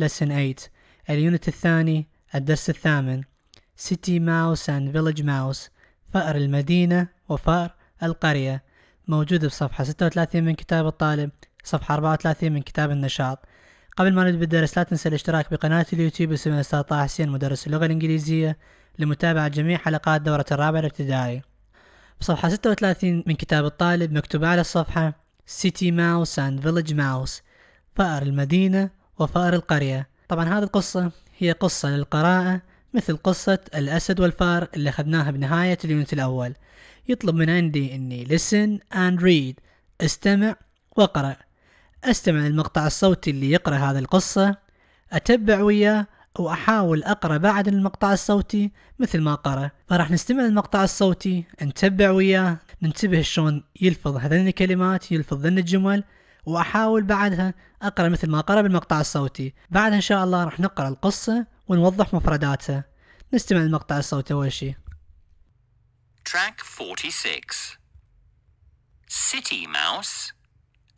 Lesson 8 اليونت الثاني الدرس الثامن City Mouse and Village Mouse فأر المدينة وفأر القرية موجودة بصفحة 36 من كتاب الطالب صفحة 34 من كتاب النشاط قبل ما نبدأ بالدرس لا تنسى الاشتراك بقناة اليوتيوب الأستاذ طه حسين مدرس اللغة الإنجليزية لمتابعة جميع حلقات دورة الرابع الابتدائي بصفحة 36 من كتاب الطالب مكتوب على الصفحة City Mouse and Village Mouse فأر المدينة وفار القرية طبعا هذه القصة هي قصة للقراءة مثل قصة الأسد والفار اللي أخذناها بنهاية اليونت الأول يطلب من عندي أني listen and read استمع وقرأ استمع للمقطع الصوتي اللي يقرأ هذه القصة أتبع وياه وأحاول أقرأ بعد المقطع الصوتي مثل ما قرأ فراح نستمع للمقطع الصوتي نتبع وياه ننتبه شلون يلفظ هذين الكلمات يلفظ ذن الجمل وأحاول بعدها أقرأ مثل ما قرأ بالمقطع الصوتي بعد إن شاء الله راح نقرأ القصة ونوضح مفرداتها نستمع للمقطع الصوتي أول شيء Track 46 City Mouse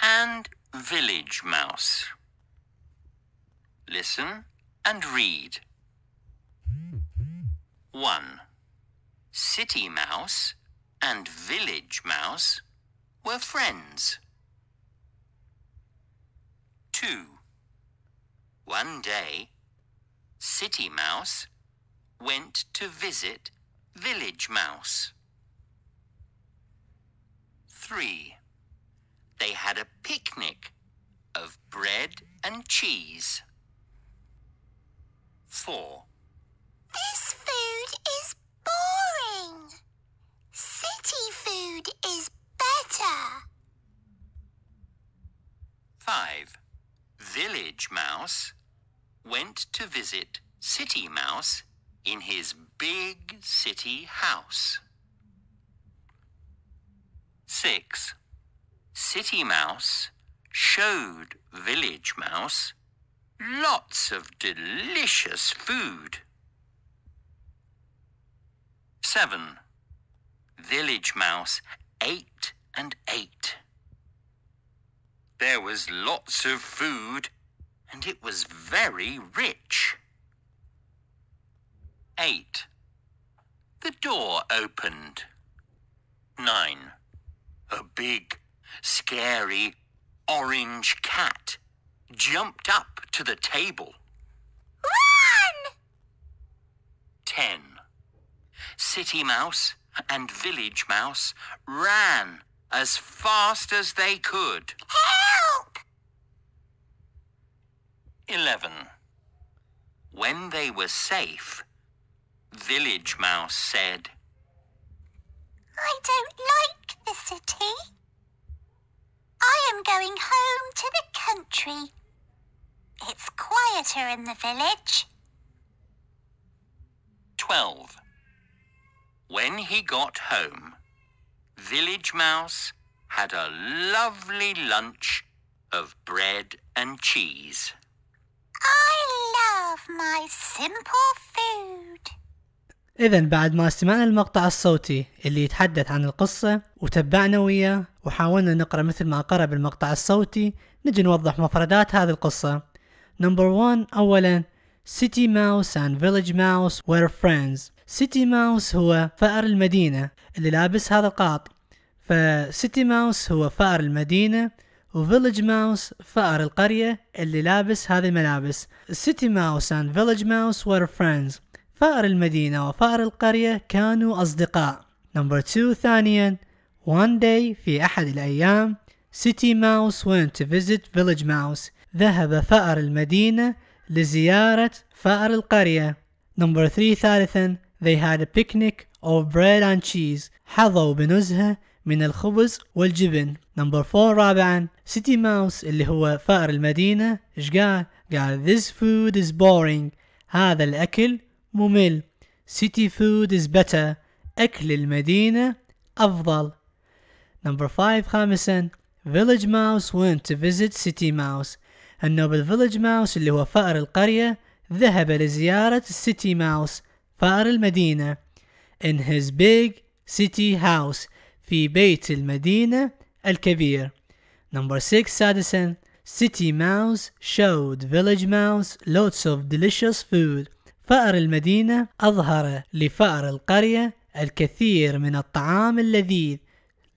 and Village Mouse Listen and read 1. City Mouse and Village Mouse were friends. 2. One day, City Mouse went to visit Village Mouse. 3. They had a picnic of bread and cheese. 4. This food is boring. City food is better. 5. Village Mouse went to visit City Mouse in his big city house. 6. City Mouse showed Village Mouse lots of delicious food. 7. Village Mouse ate and ate. There was lots of food, and it was very rich. 8. The door opened. 9. A big, scary, orange cat jumped up to the table. Run! 10. City Mouse and Village Mouse ran as fast as they could. Help! 11. When they were safe, Village Mouse said, I don't like the city. I am going home to the country. It's quieter in the village. 12. When he got home, Village Mouse had a lovely lunch of bread and cheese. I love my simple food. إذا بعد ما استمعنا المقطع الصوتي اللي يتحدث عن القصة وتبعنا وياه وحاولنا نقرأ مثل ما قرأ بالمقطع الصوتي نجي نوضح مفردات هذه القصة Number 1 أولا City Mouse and Village Mouse were friends سيتي ماوس هو فأر المدينة اللي لابس هذا القاط فسيتي ماوس هو فأر المدينة وفيلج ماوس فأر القرية اللي لابس هذه الملابس سيتي ماوس and فيلج ماوس were friends فأر المدينة وفأر القرية كانوا أصدقاء نمبر 2 ثانيا one day في أحد الأيام سيتي ماوس went to visit فيلج ماوس ذهب فأر المدينة لزيارة فأر القرية نمبر 3 ثالثا They had a picnic of bread and cheese حظوا بنزهة من الخبز والجبن Number 4 رابعا City Mouse اللي هو فأر المدينة ايش قال قال this food is boring هذا الأكل ممل city food is better أكل المدينة أفضل Number 5 خامسا village mouse went to visit city mouse النوبل village mouse اللي هو فأر القرية ذهب لزيارة City Mouse. فار المدينة in his big city house في بيت المدينة الكبير number six سادسا City Mouse showed Village Mouse lots of delicious food. فأر المدينة أظهر لفأر القرية الكثير من الطعام اللذيذ.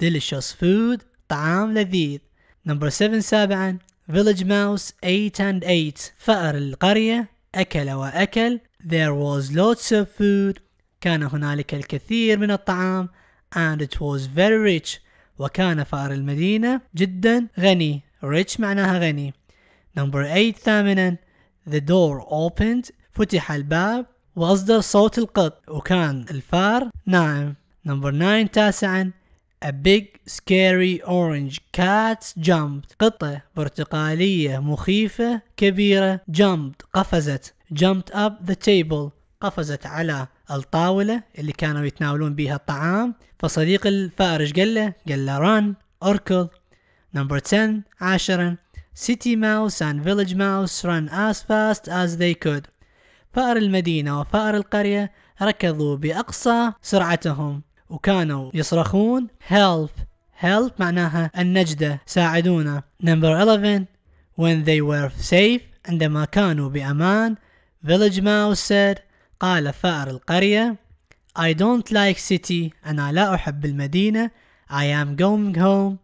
Delicious food طعام لذيذ. Number seven سابعا Village Mouse ate and ate. فأر القرية أكل وأكل There was lots of food كان هنالك الكثير من الطعام and it was very rich وكان فار المدينة جدا غني rich معناها غني number 8 ثامنا the door opened فتح الباب وأصدر صوت القط وكان الفار نائم. number 9 تاسعا A big scary orange cat jumped قطة برتقالية مخيفة كبيرة jumped قفزت jumped up the table قفزت على الطاولة اللي كانوا يتناولون بيها الطعام فصديق الفارش قال له قال له run اركض number 10 عاشرا city mouse and village mouse run as fast as they could فأر المدينة وفأر القرية ركضوا بأقصى سرعتهم وكانوا يصرخون help help معناها النجدة ساعدونا number 11 when they were safe عندما كانوا بأمان Village Mouse said قال فأر القرية I don't like city أنا لا أحب المدينة I am going home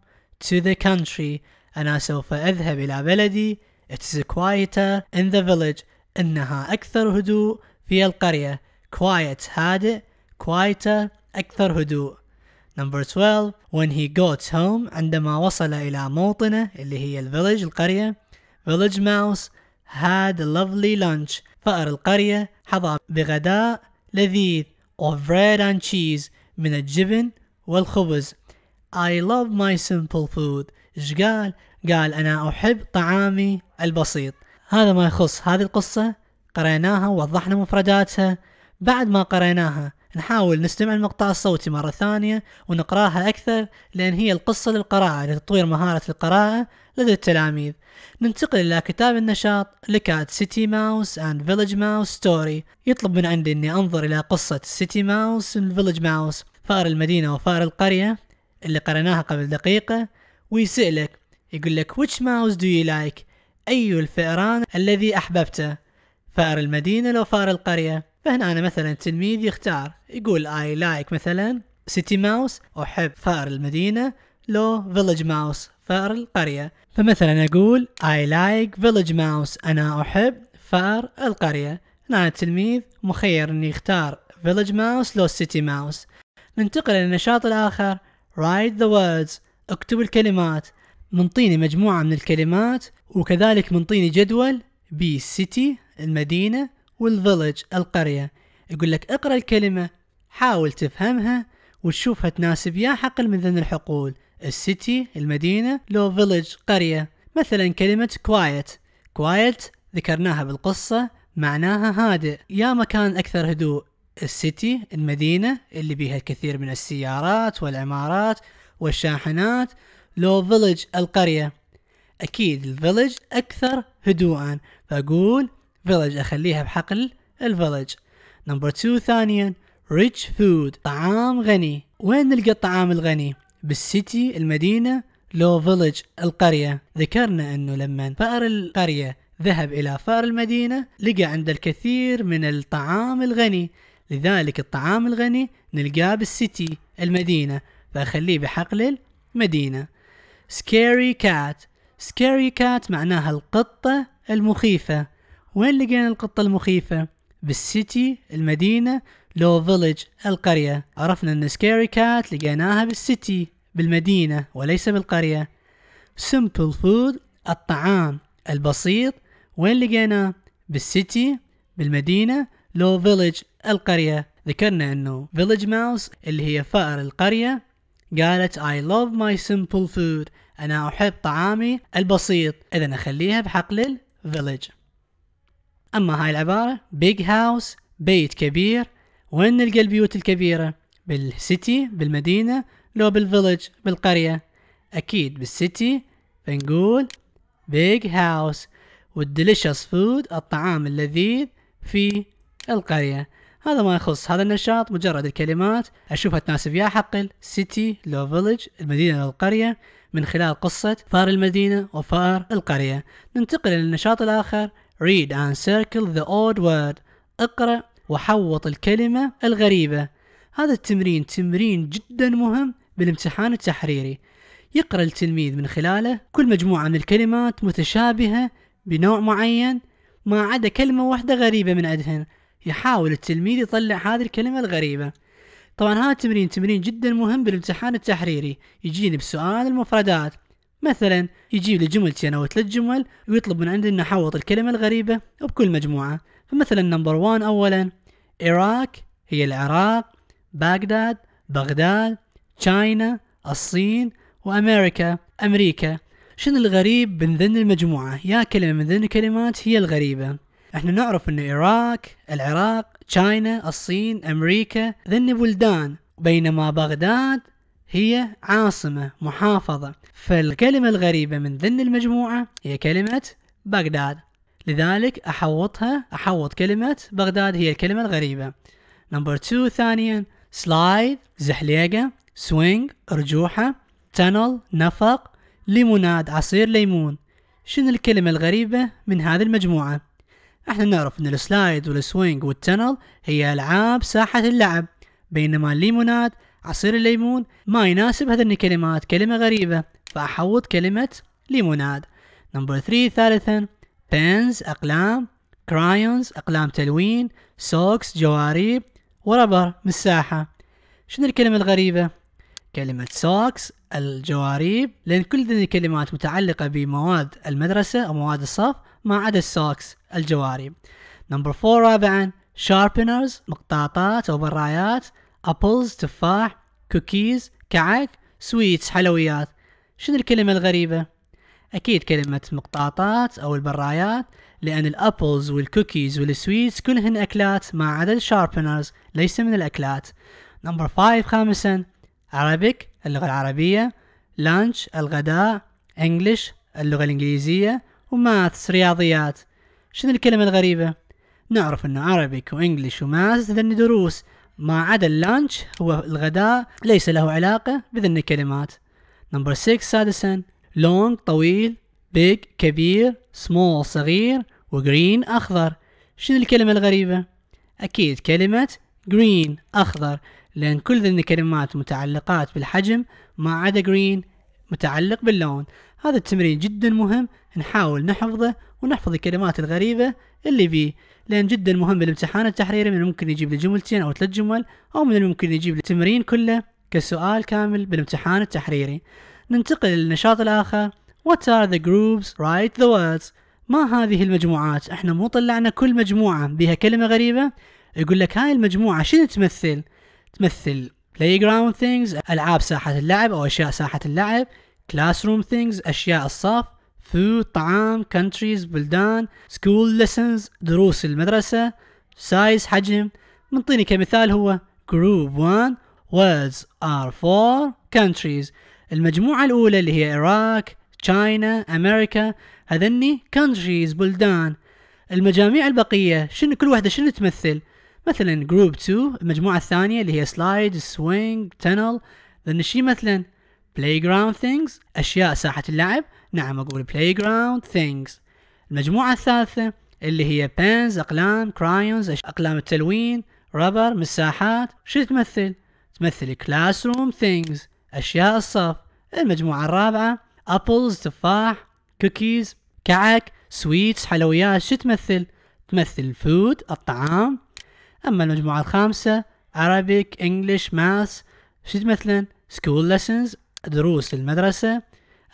to the country أنا سوف أذهب إلى بلدي It is quieter in the village إنها أكثر هدوء في القرية Quiet هادئ quieter أكثر هدوء Number 12 When he got home عندما وصل إلى موطنه اللي هي الفيلج القرية Village Mouse had a lovely lunch فأر القرية حظى بغداء لذيذ of bread and cheese من الجبن والخبز I love my simple food إيش قال؟ قال أنا أحب طعامي البسيط هذا ما يخص هذه القصة قريناها ووضحنا مفرداتها بعد ما قريناها نحاول نستمع المقطع الصوتي مرة ثانية ونقراها أكثر لأن هي القصة للقراءة لتطوير يعني مهارة القراءة لدى التلاميذ ننتقل إلى كتاب النشاط لكات سيتي ماوس أند فيلج ماوس ستوري يطلب من عندي أني أنظر إلى قصة سيتي ماوس فيلج ماوس فار المدينة وفار القرية اللي قرأناها قبل دقيقة ويسألك يقول لك which mouse do you like أي الفئران الذي أحببته فار المدينة لو فار القرية فهنا أنا مثلا تلميذ يختار يقول اي لايك like مثلا سيتي ماوس أحب فأر المدينة لو فيلج ماوس فأر القرية فمثلا أقول اي لايك فيلج ماوس أنا أحب فأر القرية هنا التلميذ مخير أن يختار فيلج ماوس لو سيتي ماوس ننتقل للنشاط الآخر write the words اكتب الكلمات منطيني مجموعة من الكلمات وكذلك منطيني جدول بسيتي المدينة والفيلج القرية يقول لك اقرأ الكلمة حاول تفهمها وتشوفها تناسب يا حقل من ضمن الحقول السيتي المدينة لو فيلج قرية مثلا كلمة كوايت كوايت ذكرناها بالقصة معناها هادئ يا مكان أكثر هدوء السيتي المدينة اللي بيها الكثير من السيارات والعمارات والشاحنات لو فيلج القرية أكيد الفيلج أكثر هدوءا فأقول فيلج اخليها بحقل الفيلج نمبر 2 ثانيا ريتش فود طعام غني وين نلقى الطعام الغني بالسيتي المدينة لو فيلج القرية ذكرنا انه لما فأر القرية ذهب الى فأر المدينة لقى عند الكثير من الطعام الغني لذلك الطعام الغني نلقاه بالسيتي المدينة فأخليه بحقل المدينة سكيري كات سكيري كات معناها القطة المخيفة وين لقينا القطة المخيفة؟ بالسيتي المدينة لو فيليج القرية عرفنا ان سكيري كات لقيناها بالسيتي بالمدينة وليس بالقرية سمبل فود الطعام البسيط وين لقيناه؟ بالسيتي بالمدينة لو فيليج القرية ذكرنا انه فيليج ماوس اللي هي فأر القرية قالت I love my simple food أنا أحب طعامي البسيط إذا أخليها بحقل الفيليج أما هاي العبارة big house بيت كبير وين نلقى البيوت الكبيرة بالسيتي بالمدينة لو بالفيلج بالقرية أكيد بالسيتي بنقول big house والديليشس فود الطعام اللذيذ في القرية هذا ما يخص هذا النشاط مجرد الكلمات أشوفها تناسب يا حقل سيتي لو فيلج المدينة للقريه القرية من خلال قصة فار المدينة وفار القرية ننتقل للنشاط الآخر read and circle the odd word اقرأ وحوط الكلمة الغريبة هذا التمرين تمرين جدا مهم بالامتحان التحريري يقرأ التلميذ من خلاله كل مجموعة من الكلمات متشابهة بنوع معين ما عدا كلمة واحدة غريبة من عندهن يحاول التلميذ يطلع هذه الكلمة الغريبة طبعا هذا التمرين تمرين جدا مهم بالامتحان التحريري يجيني بسؤال المفردات مثلا يجيب لي جملتين او ثلاث جمل ويطلب من عندي ان احوط الكلمه الغريبه بكل مجموعه فمثلا نمبر 1 اولا عراق هي العراق بغداد بغداد تشاينا الصين وامريكا امريكا شنو الغريب من ذن المجموعه يا كلمه من ذن الكلمات هي الغريبه احنا نعرف ان العراق العراق تشاينا الصين امريكا ذن بلدان بينما بغداد هي عاصمة محافظة فالكلمة الغريبة من ضمن المجموعة هي كلمة بغداد لذلك أحوطها أحوط كلمة بغداد هي الكلمة الغريبة نمبر 2 ثانيا سلايد زحليقة سوينج رجوحة تنل نفق ليموناد عصير ليمون شنو الكلمة الغريبة من هذه المجموعة احنا نعرف ان السلايد والسوينج والتنل هي العاب ساحة اللعب بينما الليموناد عصير الليمون ما يناسب هذني الكلمات كلمة غريبة فأحوط كلمة ليموناد نمبر 3 ثالثا بنز أقلام كرايونز أقلام تلوين سوكس جواريب وربر مساحة شنو الكلمة الغريبة؟ كلمة سوكس الجواريب لأن كل هذه الكلمات متعلقة بمواد المدرسة أو مواد الصف ما عدا السوكس الجواريب نمبر 4 رابعا شاربنرز مقطاطات أو برايات أبلز تفاح كوكيز كعك سويتس حلويات شنو الكلمة الغريبة؟ أكيد كلمة المقطاطات أو البرايات لأن الأبلز والكوكيز والسويتس كلهن أكلات ما عدا الشاربنرز ليس من الأكلات نمبر 5 خامسا عربيك اللغة العربية لانش الغداء انجلش اللغة الإنجليزية وماثس رياضيات شنو الكلمة الغريبة؟ نعرف أنه عربيك وإنجليش وماثس ذن دروس ما عدا اللانش هو الغداء ليس له علاقة بذن الكلمات نمبر 6 سادسا لونج طويل بيج كبير سمول صغير وجرين أخضر شنو الكلمة الغريبة؟ أكيد كلمة جرين أخضر لأن كل ذن الكلمات متعلقات بالحجم ما عدا جرين متعلق باللون هذا التمرين جدا مهم نحاول نحفظه ونحفظ الكلمات الغريبة اللي فيه لأن جدا مهم بالامتحان التحريري من الممكن يجيب لي جملتين أو ثلاث جمل أو من الممكن يجيب لي التمرين كله كسؤال كامل بالامتحان التحريري ننتقل للنشاط الآخر What are the groups write the words ما هذه المجموعات احنا مو طلعنا كل مجموعة بها كلمة غريبة يقول لك هاي المجموعة شنو تمثل تمثل playground things ألعاب ساحة اللعب أو أشياء ساحة اللعب classroom things أشياء الصف food طعام countries بلدان school lessons دروس المدرسة size حجم منطيني كمثال هو group one words are four countries المجموعة الأولى اللي هي Iraq تشاينا أمريكا هذني countries بلدان المجاميع البقية شنو كل واحدة شنو تمثل مثلا group 2 المجموعة الثانية اللي هي slide swing tunnel لأن شي مثلا بلاي جراوند ثينجز أشياء ساحة اللعب نعم أقول بلاي جراوند ثينجز المجموعة الثالثة اللي هي بنز أقلام كرايونز أقلام التلوين ربر مساحات شو تمثل؟ تمثل كلاس روم ثينجز أشياء الصف المجموعة الرابعة أبلز تفاح كوكيز كعك سويتس حلويات شو تمثل؟ تمثل فود الطعام أما المجموعة الخامسة Arabic English Maths شو تمثلن؟ School lessons دروس المدرسة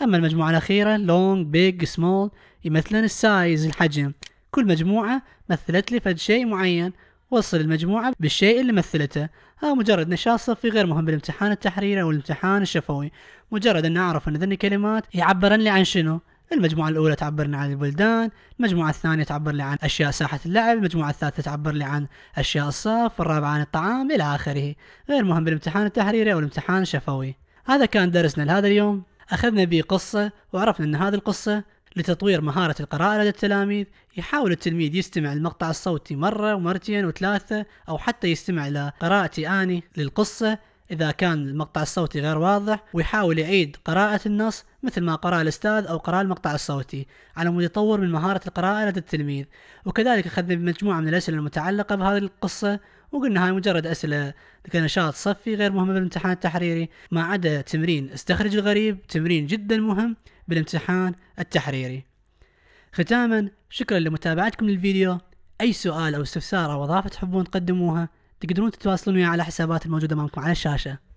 أما المجموعة الأخيرة لونج big, سمول يمثلن السايز الحجم كل مجموعة مثلت لي فد شيء معين وصل المجموعة بالشيء اللي مثلته هذا مجرد نشاط صفي غير مهم بالامتحان التحريري أو الامتحان الشفوي مجرد أن أعرف أن ذني كلمات يعبرن لي عن شنو المجموعة الأولى تعبرنا عن البلدان المجموعة الثانية تعبر لي عن أشياء ساحة اللعب المجموعة الثالثة تعبر لي عن أشياء الصف الرابعة عن الطعام إلى آخره غير مهم بالامتحان التحريري أو الامتحان الشفوي هذا كان درسنا لهذا اليوم أخذنا به قصة وعرفنا أن هذه القصة لتطوير مهارة القراءة لدى التلاميذ يحاول التلميذ يستمع المقطع الصوتي مرة ومرتين وثلاثة أو حتى يستمع إلى قراءتي أني للقصة إذا كان المقطع الصوتي غير واضح ويحاول يعيد قراءة النص مثل ما قرأ الأستاذ أو قرأ المقطع الصوتي على مود يطور من مهارة القراءة لدى التلميذ وكذلك أخذنا مجموعة من الأسئلة المتعلقة بهذه القصة وقلنا هاي مجرد أسئلة نشاط صفي غير مهم بالامتحان التحريري ما عدا تمرين استخرج الغريب تمرين جدا مهم بالامتحان التحريري ختاما شكرا لمتابعتكم للفيديو أي سؤال أو استفسار أو إضافة تحبون تقدموها تقدرون تتواصلون معي على حسابات الموجودة أمامكم على الشاشة